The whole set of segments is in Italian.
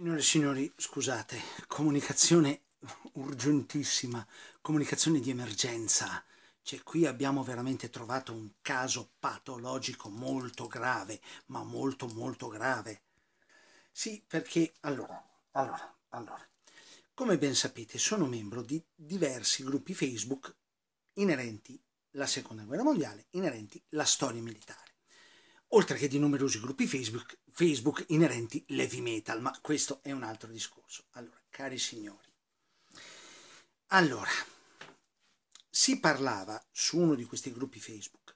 Signore e signori, scusate, comunicazione urgentissima, comunicazione di emergenza. Cioè, qui abbiamo veramente trovato un caso patologico molto grave, ma molto molto grave. Sì, perché allora, allora, allora. Come ben sapete, sono membro di diversi gruppi Facebook inerenti la Seconda Guerra Mondiale, inerenti la storia militare oltre che di numerosi gruppi Facebook, Facebook inerenti l'heavy metal, ma questo è un altro discorso. Allora, cari signori, allora, si parlava su uno di questi gruppi Facebook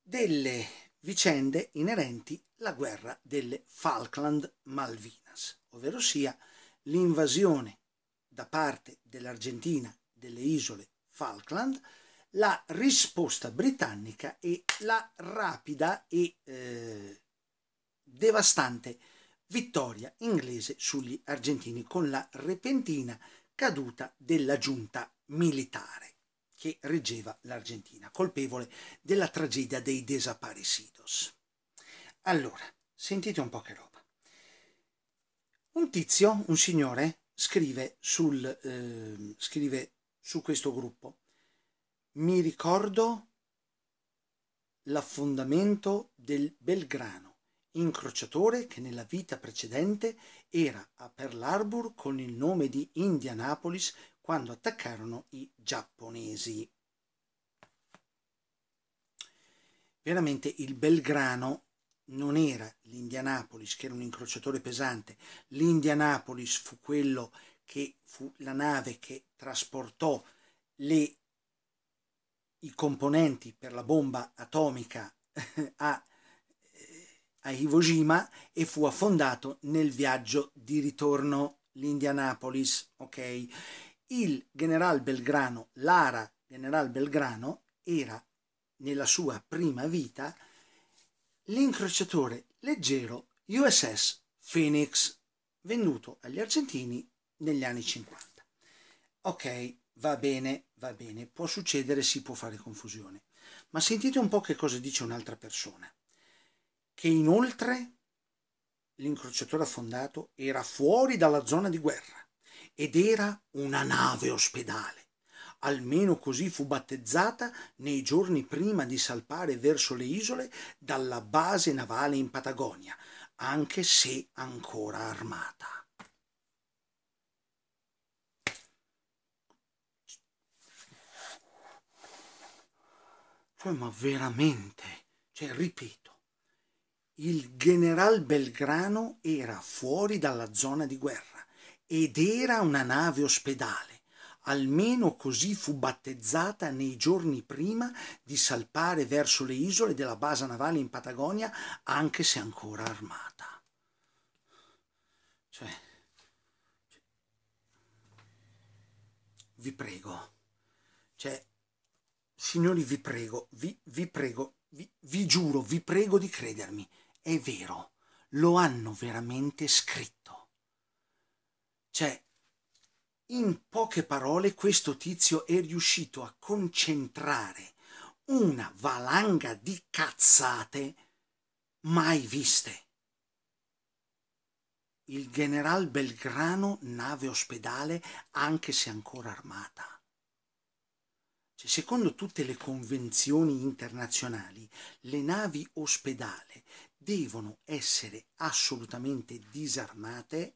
delle vicende inerenti alla guerra delle Falkland Malvinas, ovvero sia l'invasione da parte dell'Argentina delle isole Falkland la risposta britannica e la rapida e eh, devastante vittoria inglese sugli argentini con la repentina caduta della giunta militare che reggeva l'Argentina, colpevole della tragedia dei desaparecidos. Allora, sentite un po' che roba. Un tizio, un signore, scrive, sul, eh, scrive su questo gruppo mi ricordo l'affondamento del Belgrano, incrociatore che nella vita precedente era a Pearl Harbor con il nome di Indianapolis quando attaccarono i giapponesi. Veramente il Belgrano non era l'Indianapolis che era un incrociatore pesante, l'Indianapolis fu quello che fu la nave che trasportò le i componenti per la bomba atomica a, eh, a Iwo Jima e fu affondato nel viaggio di ritorno l'Indianapolis. Okay? Il general Belgrano, Lara general Belgrano, era nella sua prima vita l'incrociatore leggero USS Phoenix venduto agli argentini negli anni 50. Ok, va bene, va bene, può succedere, si può fare confusione. Ma sentite un po' che cosa dice un'altra persona, che inoltre l'incrociatore affondato era fuori dalla zona di guerra ed era una nave ospedale. Almeno così fu battezzata nei giorni prima di salpare verso le isole dalla base navale in Patagonia, anche se ancora armata. Come ma veramente? Cioè, ripeto, il general Belgrano era fuori dalla zona di guerra ed era una nave ospedale, almeno così fu battezzata nei giorni prima di salpare verso le isole della base navale in Patagonia, anche se ancora armata. Cioè, cioè vi prego, cioè, Signori, vi prego, vi, vi prego, vi, vi giuro, vi prego di credermi. È vero, lo hanno veramente scritto. Cioè, in poche parole, questo tizio è riuscito a concentrare una valanga di cazzate mai viste. Il general Belgrano, nave ospedale, anche se ancora armata. Cioè, secondo tutte le convenzioni internazionali, le navi ospedale devono essere assolutamente disarmate.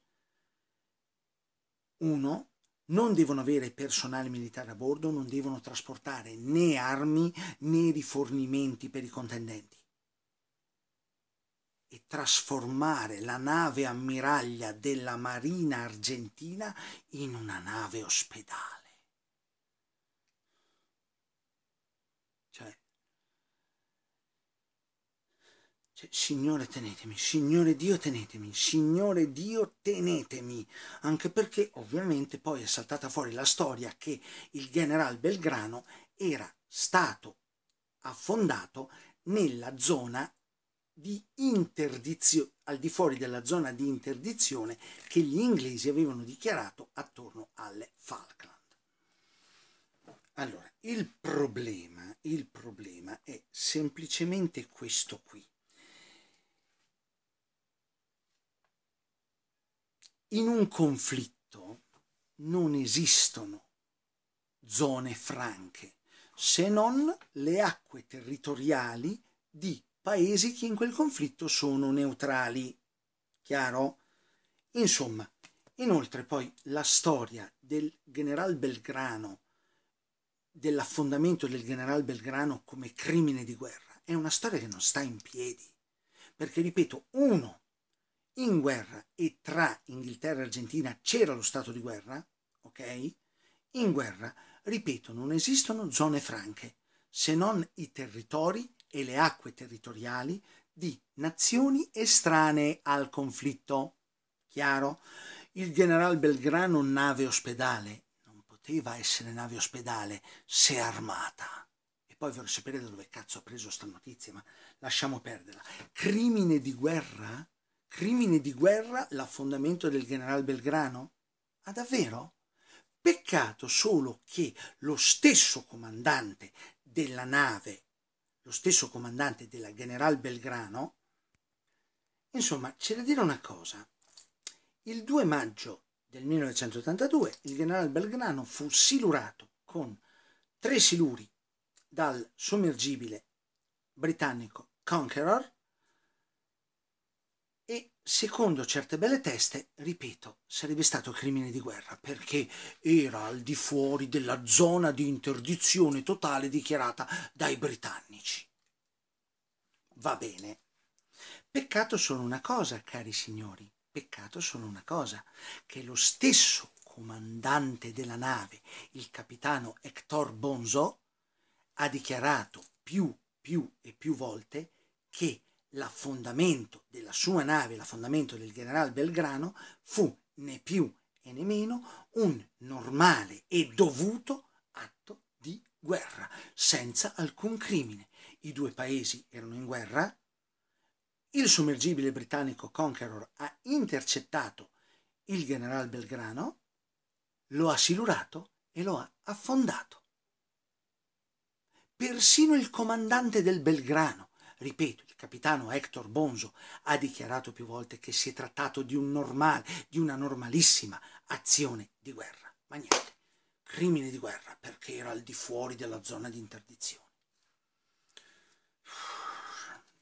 Uno, non devono avere personale militare a bordo, non devono trasportare né armi né rifornimenti per i contendenti. E trasformare la nave ammiraglia della Marina argentina in una nave ospedale. Cioè, Signore tenetemi, Signore Dio tenetemi, Signore Dio tenetemi, anche perché ovviamente poi è saltata fuori la storia che il generale Belgrano era stato affondato nella zona di interdizione, al di fuori della zona di interdizione che gli inglesi avevano dichiarato attorno alle Falkland. Allora, il problema, il problema è semplicemente questo qui. In un conflitto non esistono zone franche se non le acque territoriali di paesi che in quel conflitto sono neutrali. Chiaro? Insomma, inoltre poi la storia del general Belgrano, dell'affondamento del general Belgrano come crimine di guerra, è una storia che non sta in piedi. Perché, ripeto, uno in guerra e tra Inghilterra e Argentina c'era lo stato di guerra, ok? In guerra, ripeto, non esistono zone franche, se non i territori e le acque territoriali di nazioni estranee al conflitto. Chiaro? Il generale Belgrano nave ospedale non poteva essere nave ospedale se armata. E poi vorrei sapere da dove cazzo ha preso sta notizia, ma lasciamo perderla. Crimine di guerra? Crimine di guerra l'affondamento del generale Belgrano? Ah davvero? Peccato solo che lo stesso comandante della nave, lo stesso comandante della generale Belgrano, insomma, c'è da dire una cosa. Il 2 maggio del 1982 il generale Belgrano fu silurato con tre siluri dal sommergibile britannico Conqueror secondo certe belle teste, ripeto, sarebbe stato crimine di guerra perché era al di fuori della zona di interdizione totale dichiarata dai britannici. Va bene. Peccato solo una cosa, cari signori, peccato solo una cosa, che lo stesso comandante della nave, il capitano Hector Bonzo, ha dichiarato più, più e più volte che l'affondamento della sua nave, l'affondamento del generale Belgrano, fu né più né meno un normale e dovuto atto di guerra, senza alcun crimine. I due paesi erano in guerra, il sommergibile britannico Conqueror ha intercettato il generale Belgrano, lo ha silurato e lo ha affondato. Persino il comandante del Belgrano, ripeto, capitano Hector Bonzo ha dichiarato più volte che si è trattato di un normale, di una normalissima azione di guerra. Ma niente, crimine di guerra perché era al di fuori della zona di interdizione.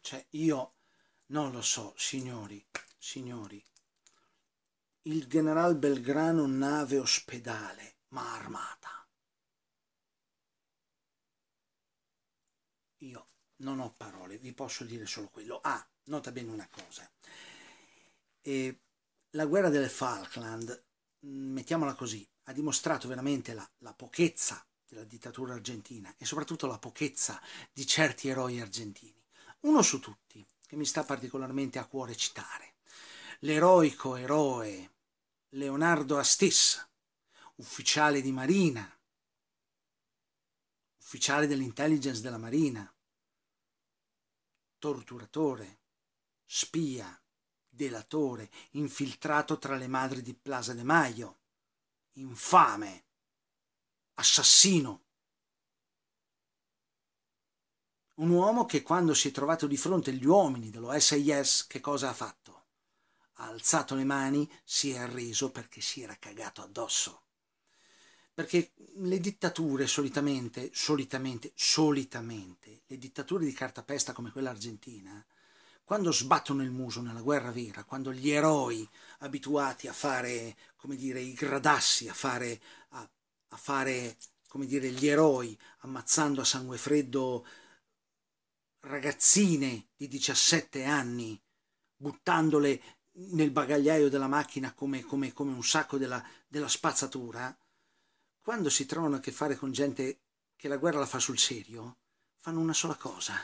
Cioè, io non lo so, signori, signori. Il general Belgrano nave ospedale, ma armata. non ho parole, vi posso dire solo quello. Ah, nota bene una cosa. E la guerra delle Falkland, mm, mettiamola così, ha dimostrato veramente la, la pochezza della dittatura argentina e soprattutto la pochezza di certi eroi argentini. Uno su tutti, che mi sta particolarmente a cuore citare, l'eroico eroe Leonardo Astis, ufficiale di marina, ufficiale dell'intelligence della marina, torturatore, spia, delatore, infiltrato tra le madri di Plaza de Maio, infame, assassino. Un uomo che quando si è trovato di fronte agli uomini dello SIS, che cosa ha fatto? Ha alzato le mani, si è arreso perché si era cagato addosso perché le dittature solitamente, solitamente, solitamente, le dittature di cartapesta come quella argentina, quando sbattono il muso nella guerra vera, quando gli eroi abituati a fare, come dire, i gradassi, a fare, a, a fare come dire, gli eroi ammazzando a sangue freddo ragazzine di 17 anni, buttandole nel bagagliaio della macchina come, come, come un sacco della, della spazzatura, quando si trovano a che fare con gente che la guerra la fa sul serio, fanno una sola cosa,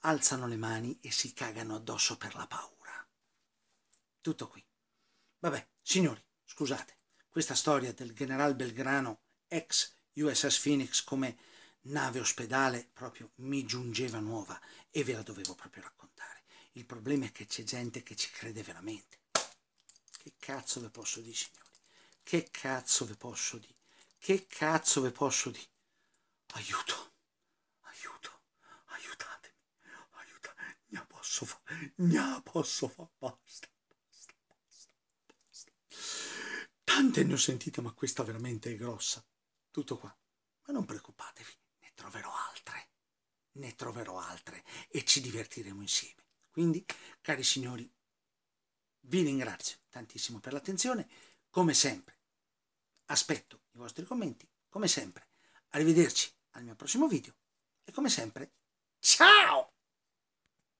alzano le mani e si cagano addosso per la paura. Tutto qui. Vabbè, signori, scusate, questa storia del generale Belgrano, ex USS Phoenix, come nave ospedale, proprio mi giungeva nuova e ve la dovevo proprio raccontare. Il problema è che c'è gente che ci crede veramente. Che cazzo ve posso dire, signori? Che cazzo ve posso dire? Che cazzo vi posso dire? Aiuto, aiuto, aiutatemi, aiuta, ne posso fare, ne posso fare, basta, basta, basta, basta. Tante ne ho sentite, ma questa veramente è grossa. Tutto qua. Ma non preoccupatevi, ne troverò altre, ne troverò altre e ci divertiremo insieme. Quindi, cari signori, vi ringrazio tantissimo per l'attenzione, come sempre Aspetto i vostri commenti, come sempre. Arrivederci al mio prossimo video e come sempre, ciao!